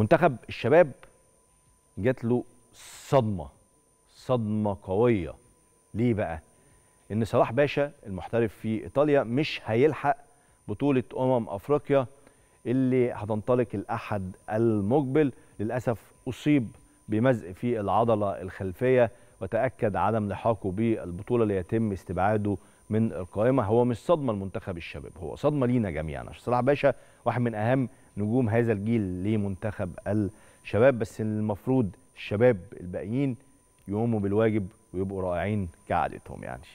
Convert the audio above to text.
منتخب الشباب جات له صدمه صدمه قويه ليه بقى ان صلاح باشا المحترف في ايطاليا مش هيلحق بطوله امم افريقيا اللي هتنطلق الاحد المقبل للاسف اصيب بمزق في العضله الخلفيه وتاكد عدم لحاقه بالبطوله ليتم استبعاده من القائمه هو مش صدمه لمنتخب الشباب هو صدمه لينا جميعا صلاح باشا واحد من اهم نجوم هذا الجيل لمنتخب الشباب بس المفروض الشباب الباقيين يقوموا بالواجب ويبقوا رائعين كعادتهم يعني